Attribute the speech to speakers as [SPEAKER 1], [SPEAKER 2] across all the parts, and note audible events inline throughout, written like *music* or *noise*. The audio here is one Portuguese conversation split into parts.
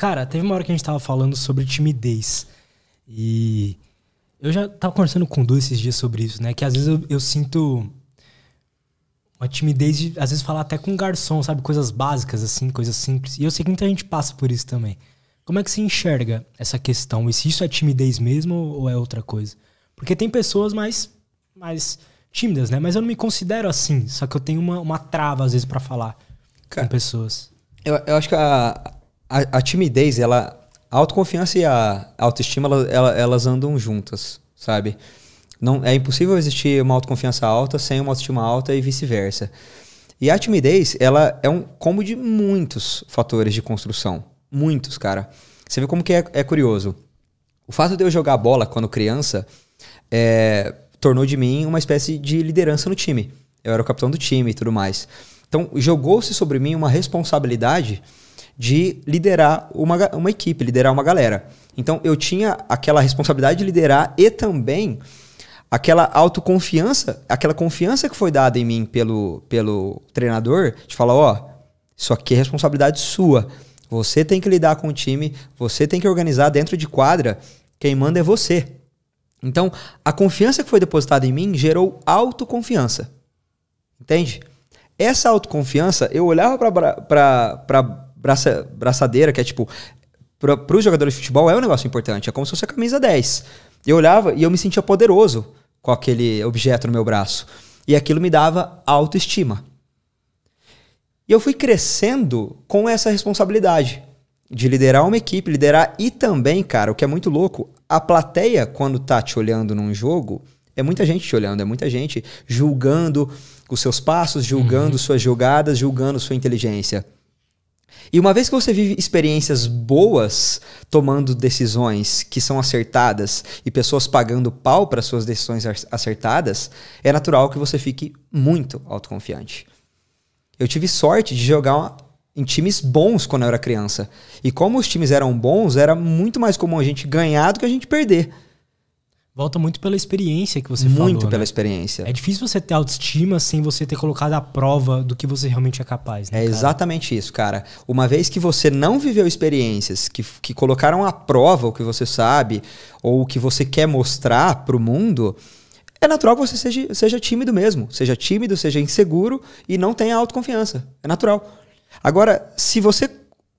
[SPEAKER 1] Cara, teve uma hora que a gente tava falando sobre timidez. E eu já tava conversando com o Du esses dias sobre isso, né? Que às vezes eu, eu sinto uma timidez de, às vezes, falar até com um garçom, sabe? Coisas básicas, assim, coisas simples. E eu sei que muita gente passa por isso também. Como é que você enxerga essa questão? E se isso é timidez mesmo ou é outra coisa? Porque tem pessoas mais, mais tímidas, né? Mas eu não me considero assim. Só que eu tenho uma, uma trava, às vezes, para falar Cara, com pessoas.
[SPEAKER 2] Eu, eu acho que a, a, a timidez, ela. A autoconfiança e a autoestima, ela, ela, elas andam juntas, sabe? Não, é impossível existir uma autoconfiança alta sem uma autoestima alta e vice-versa. E a timidez, ela é um combo de muitos fatores de construção. Muitos, cara. Você vê como que é, é curioso. O fato de eu jogar bola quando criança é, tornou de mim uma espécie de liderança no time. Eu era o capitão do time e tudo mais. Então, jogou-se sobre mim uma responsabilidade de liderar uma, uma equipe, liderar uma galera. Então eu tinha aquela responsabilidade de liderar e também aquela autoconfiança, aquela confiança que foi dada em mim pelo, pelo treinador, de falar, ó, oh, isso aqui é responsabilidade sua. Você tem que lidar com o time, você tem que organizar dentro de quadra, quem manda é você. Então, a confiança que foi depositada em mim gerou autoconfiança. Entende? Essa autoconfiança, eu olhava para braça, braçadeira, que é tipo. Para os jogadores de futebol é um negócio importante. É como se fosse a camisa 10. Eu olhava e eu me sentia poderoso com aquele objeto no meu braço. E aquilo me dava autoestima. E eu fui crescendo com essa responsabilidade de liderar uma equipe, liderar e também, cara, o que é muito louco, a plateia quando tá te olhando num jogo, é muita gente te olhando, é muita gente julgando os seus passos, julgando uhum. suas jogadas, julgando sua inteligência. E uma vez que você vive experiências boas tomando decisões que são acertadas e pessoas pagando pau para suas decisões acertadas, é natural que você fique muito autoconfiante. Eu tive sorte de jogar uma, em times bons quando eu era criança. E como os times eram bons, era muito mais comum a gente ganhar do que a gente perder.
[SPEAKER 1] Volta muito pela experiência que você muito falou. Muito né? pela né? experiência. É difícil você ter autoestima sem você ter colocado a prova do que você realmente é capaz.
[SPEAKER 2] Né, é cara? exatamente isso, cara. Uma vez que você não viveu experiências que, que colocaram à prova o que você sabe ou o que você quer mostrar para o mundo, é natural que você seja, seja tímido mesmo. Seja tímido, seja inseguro e não tenha autoconfiança. É natural. Agora, se você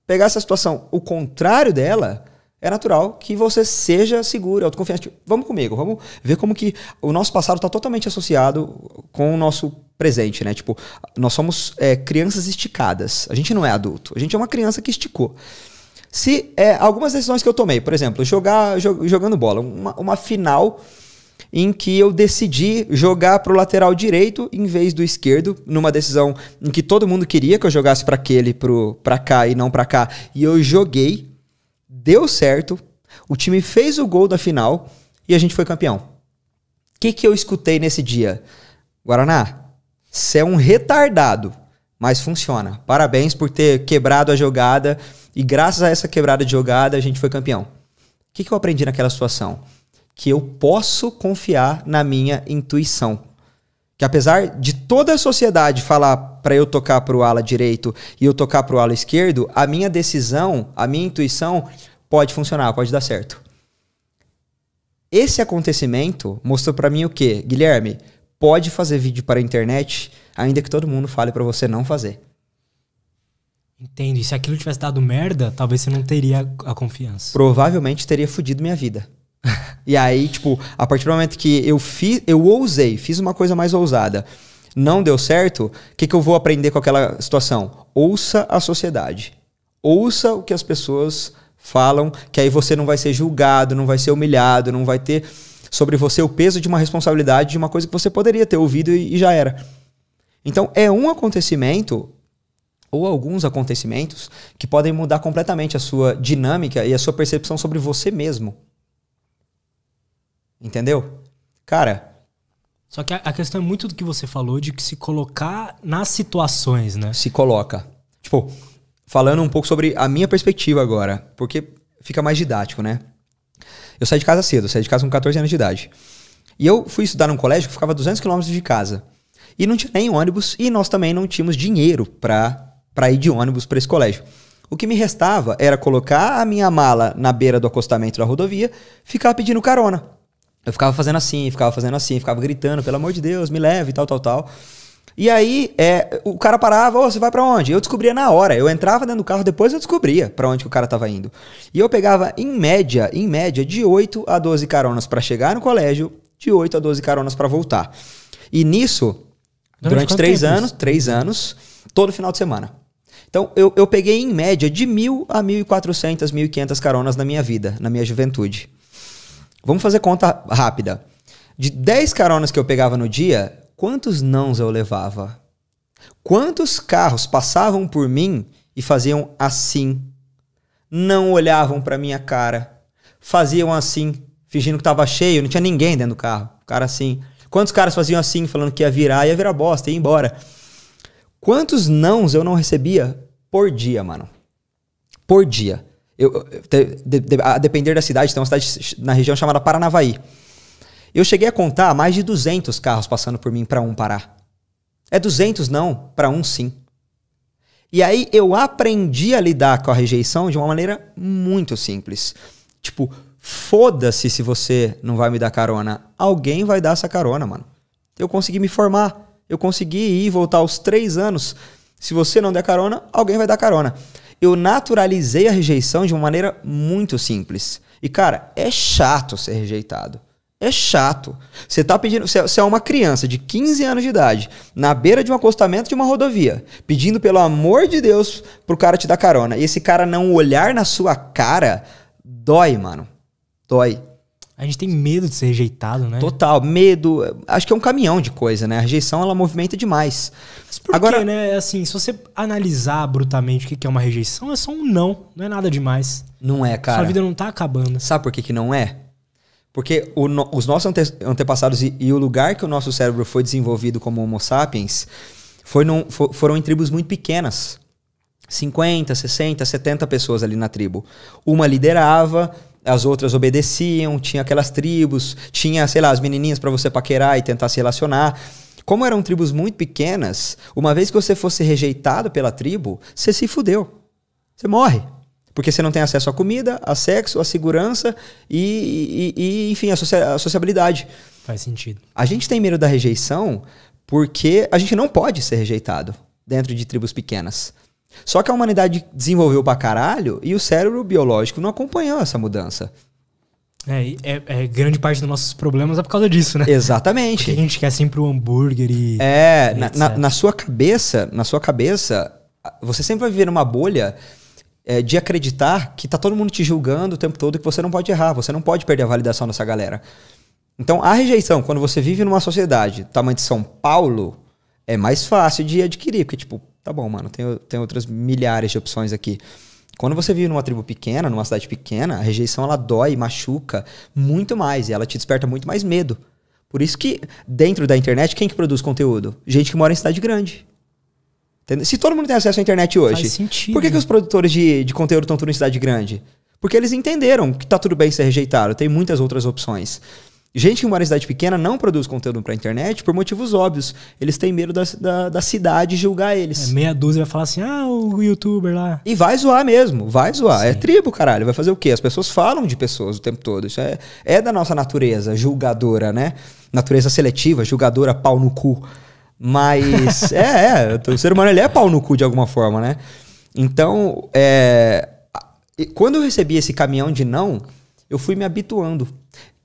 [SPEAKER 2] pegar essa situação, o contrário dela é natural que você seja seguro, autoconfiante. Vamos comigo, vamos ver como que o nosso passado está totalmente associado com o nosso presente, né? Tipo, nós somos é, crianças esticadas. A gente não é adulto, a gente é uma criança que esticou. Se é, algumas decisões que eu tomei, por exemplo, jogar jog, jogando bola, uma, uma final em que eu decidi jogar para o lateral direito em vez do esquerdo, numa decisão em que todo mundo queria que eu jogasse para aquele, para cá e não para cá, e eu joguei deu certo, o time fez o gol da final e a gente foi campeão. O que, que eu escutei nesse dia? Guaraná, você é um retardado, mas funciona. Parabéns por ter quebrado a jogada e graças a essa quebrada de jogada a gente foi campeão. O que, que eu aprendi naquela situação? Que eu posso confiar na minha intuição que apesar de toda a sociedade falar para eu tocar para o ala direito e eu tocar para o ala esquerdo, a minha decisão, a minha intuição pode funcionar, pode dar certo. Esse acontecimento mostrou para mim o quê? Guilherme, pode fazer vídeo para a internet, ainda que todo mundo fale para você não fazer.
[SPEAKER 1] Entendo. E se aquilo tivesse dado merda, talvez você não teria a confiança.
[SPEAKER 2] Provavelmente teria fudido minha vida. *laughs* e aí, tipo, a partir do momento que eu fiz, eu ousei, fiz uma coisa mais ousada, não deu certo, o que, que eu vou aprender com aquela situação? Ouça a sociedade. Ouça o que as pessoas falam, que aí você não vai ser julgado, não vai ser humilhado, não vai ter sobre você o peso de uma responsabilidade de uma coisa que você poderia ter ouvido e, e já era. Então, é um acontecimento ou alguns acontecimentos que podem mudar completamente a sua dinâmica e a sua percepção sobre você mesmo. Entendeu? Cara.
[SPEAKER 1] Só que a questão é muito do que você falou de que se colocar nas situações, né?
[SPEAKER 2] Se coloca. Tipo, falando um pouco sobre a minha perspectiva agora, porque fica mais didático, né? Eu saí de casa cedo, saí de casa com 14 anos de idade. E eu fui estudar num colégio que ficava 200 quilômetros de casa. E não tinha nem ônibus e nós também não tínhamos dinheiro para para ir de ônibus para esse colégio. O que me restava era colocar a minha mala na beira do acostamento da rodovia, ficar pedindo carona. Eu ficava fazendo assim, ficava fazendo assim, ficava gritando, pelo amor de Deus, me leve e tal, tal, tal. E aí, é, o cara parava, oh, você vai para onde? Eu descobria na hora. Eu entrava dentro do carro, depois eu descobria para onde que o cara tava indo. E eu pegava, em média, em média, de 8 a 12 caronas para chegar no colégio, de 8 a 12 caronas para voltar. E nisso,
[SPEAKER 1] durante, durante três anos, três
[SPEAKER 2] anos, todo final de semana. Então, eu, eu peguei, em média, de 1.000 a 1.400, 1.500 caronas na minha vida, na minha juventude. Vamos fazer conta rápida. De 10 caronas que eu pegava no dia, quantos nãos eu levava? Quantos carros passavam por mim e faziam assim? Não olhavam para minha cara. Faziam assim, fingindo que tava cheio, não tinha ninguém dentro do carro. O cara assim. Quantos caras faziam assim, falando que ia virar, ia virar bosta, ia embora? Quantos nãos eu não recebia por dia, mano? Por dia. Eu, de, de, a depender da cidade, tem uma cidade na região chamada Paranavaí. Eu cheguei a contar mais de 200 carros passando por mim para um parar. É 200 não, para um sim. E aí eu aprendi a lidar com a rejeição de uma maneira muito simples. Tipo, foda-se se você não vai me dar carona. Alguém vai dar essa carona, mano. Eu consegui me formar. Eu consegui ir e voltar aos três anos. Se você não der carona, alguém vai dar carona eu naturalizei a rejeição de uma maneira muito simples. E, cara, é chato ser rejeitado. É chato. Você tá pedindo. Você é, é uma criança de 15 anos de idade, na beira de um acostamento de uma rodovia, pedindo, pelo amor de Deus, pro cara te dar carona. E esse cara não olhar na sua cara, dói, mano. Dói.
[SPEAKER 1] A gente tem medo de ser rejeitado, né? Total, medo. Acho que é um caminhão de coisa, né? A rejeição, ela movimenta demais. Mas por Agora, quê, né? É assim, se você analisar brutalmente o que é uma rejeição, é só um não. Não é nada demais. Não é, cara. Sua vida
[SPEAKER 2] não tá acabando. Sabe por que, que não é? Porque o, os nossos ante, antepassados e, e, o lugar que o nosso cérebro foi desenvolvido como homo sapiens foi num, for, foram em tribos muito pequenas. 50, 60, 70 pessoas ali na tribo. Uma liderava, as outras obedeciam, tinha aquelas tribos, tinha, sei lá, as menininhas para você paquerar e tentar se relacionar. Como eram tribos muito pequenas, uma vez que você fosse rejeitado pela tribo, você se fudeu. Você morre. Porque você não tem acesso à comida, a sexo, à segurança e, e, e enfim, à sociabilidade. Faz sentido. A gente tem medo da rejeição porque a gente não pode ser rejeitado dentro de tribos pequenas. Só que a humanidade desenvolveu pra caralho e o cérebro biológico não acompanhou essa mudança.
[SPEAKER 1] É, é, é, grande parte dos nossos problemas é por causa disso, né? Exatamente. Porque a gente quer sempre o um hambúrguer e. É, e na, na, na,
[SPEAKER 2] sua cabeça, na sua cabeça, você sempre vai viver numa bolha é, de acreditar que tá todo mundo te julgando o tempo todo que você não pode errar, você não pode perder a validação dessa galera. Então, a rejeição, quando você vive numa sociedade tamanho de São Paulo, é mais fácil de adquirir, porque, tipo, Tá bom, mano, tem, tem outras milhares de opções aqui. Quando você vive numa tribo pequena, numa cidade pequena, a rejeição ela dói, machuca muito mais e ela te desperta muito mais medo. Por isso que dentro da internet, quem que produz conteúdo? Gente que mora em cidade grande. Se todo mundo tem acesso à internet hoje, Faz sentido. por que, que né? os produtores de, de conteúdo estão tudo em cidade grande? Porque eles entenderam que tá tudo bem ser rejeitado, tem muitas outras opções. Gente que mora em cidade pequena não produz conteúdo pra internet por motivos óbvios. Eles têm medo da, da, da cidade julgar
[SPEAKER 1] eles. É, meia dúzia vai falar assim, ah, o youtuber lá.
[SPEAKER 2] E vai zoar mesmo, vai zoar. É Sim. É tribo, caralho. Vai fazer o quê? As pessoas falam de pessoas o tempo todo. Isso é, é da nossa natureza julgadora, né? Natureza seletiva, julgadora, pau no cu. Mas, *laughs* é, é. O ser humano, ele é pau no cu de alguma forma, né? Então, é... Quando eu recebi esse caminhão de não, eu fui me habituando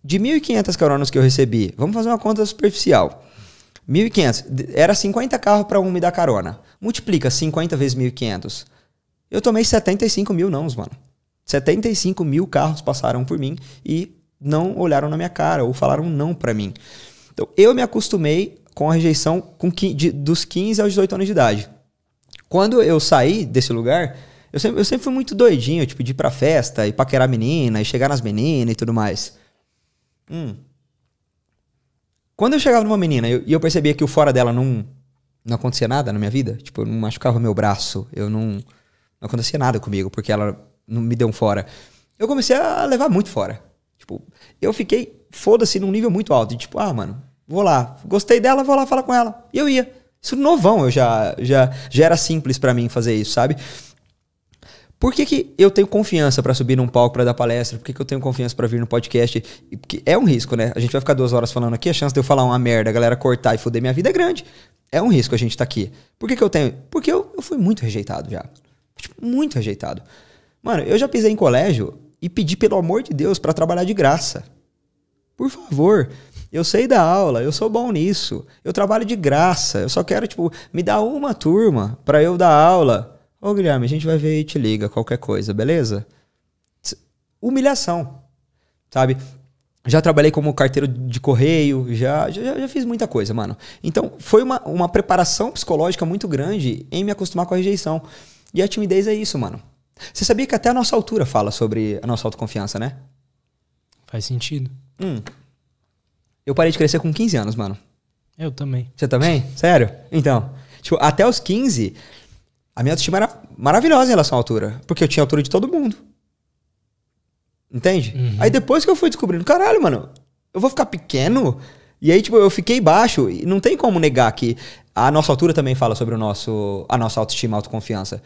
[SPEAKER 2] de 1.500 caronas que eu recebi, vamos fazer uma conta superficial. 1.500, era 50 carros para um me dar carona. Multiplica 50 vezes 1.500. Eu tomei 75 mil nãos, mano. 75 mil carros passaram por mim e não olharam na minha cara ou falaram não para mim. Então, eu me acostumei com a rejeição com de, dos 15 aos 18 anos de idade. Quando eu saí desse lugar, eu sempre, eu sempre fui muito doidinho, tipo, de ir pra festa e paquerar menina e chegar nas meninas e tudo mais. Hum. Quando eu chegava numa menina e eu, eu, percebia que o fora dela não, não acontecia nada na minha vida, tipo, eu não machucava meu braço, eu não. Não acontecia nada comigo, porque ela não me deu um fora. Eu comecei a levar muito fora. Tipo, eu fiquei, foda-se, num nível muito alto. De, tipo, ah, mano, vou lá. Gostei dela, vou lá falar com ela. E eu ia. Isso novão, eu já, já, já era simples para mim fazer isso, sabe? Por que, que eu tenho confiança para subir num palco para dar palestra? Por que, que eu tenho confiança para vir no podcast? Porque é um risco, né? A gente vai ficar duas horas falando aqui, a chance de eu falar uma merda, a galera cortar e foder minha vida é grande. É um risco a gente estar tá aqui. Por que, que eu tenho? Porque eu, eu fui muito rejeitado já. Tipo, muito rejeitado. Mano, eu já pisei em colégio e pedi, pelo amor de Deus, para trabalhar de graça. Por favor. Eu sei da aula, eu sou bom nisso. Eu trabalho de graça. Eu só quero, tipo, me dar uma turma para eu dar aula Ô Guilherme, a gente vai ver e te liga, qualquer coisa, beleza? Humilhação, sabe? Já trabalhei como carteiro de correio, já, já, já fiz muita coisa, mano. Então, foi uma, uma preparação psicológica muito grande em me acostumar com a rejeição. E a timidez é isso, mano. Você sabia que até a nossa altura fala sobre a nossa autoconfiança, né?
[SPEAKER 1] Faz sentido. Hum.
[SPEAKER 2] Eu parei de crescer com 15 anos, mano. Eu também. Você também? Sério? Então, tipo, até os 15, a minha autoestima era maravilhosa em relação à altura. Porque eu tinha altura de todo mundo. Entende? Uhum. Aí depois que eu fui descobrindo, caralho, mano, eu vou ficar pequeno? E aí, tipo, eu fiquei baixo. E não tem como negar que a nossa altura também fala sobre o nosso, a nossa autoestima, autoconfiança.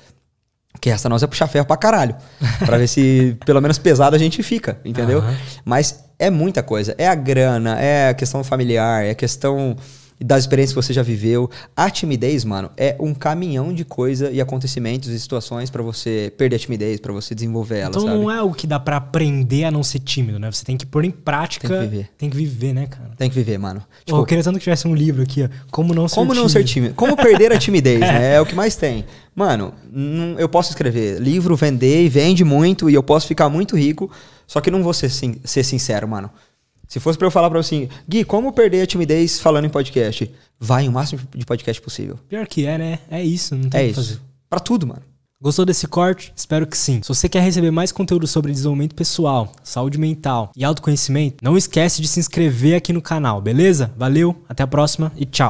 [SPEAKER 2] Que essa nossa é puxar ferro pra caralho. *laughs* pra ver se pelo menos pesado a gente fica, entendeu? Uhum. Mas é muita coisa. É a grana, é a questão familiar, é a questão das experiências que você já viveu. A timidez, mano, é um caminhão de coisa e acontecimentos e situações para você perder a timidez, para você desenvolver ela, Então sabe? não
[SPEAKER 1] é o que dá para aprender a não ser tímido, né? Você tem que pôr em prática. Tem que viver. Tem que viver, né, cara? Tem que viver, mano. Tipo, oh, eu queria tanto que tivesse um livro aqui, ó. Como não ser Como tímido. não ser tímido. Como perder a timidez, é. *laughs* né?
[SPEAKER 2] É o que mais tem. Mano, eu posso escrever livro, vender e vende muito e eu posso ficar muito rico, só que não vou ser, sin ser sincero, mano. Se fosse para eu falar para você assim, Gui, como perder a timidez falando em podcast? Vai o máximo de podcast possível.
[SPEAKER 1] Pior que é, né? É isso, não tem é o que isso. Pra tudo, mano. Gostou desse corte? Espero que sim. Se você quer receber mais conteúdo sobre desenvolvimento pessoal, saúde mental e autoconhecimento, não esquece de se inscrever aqui no canal, beleza? Valeu, até a próxima e tchau.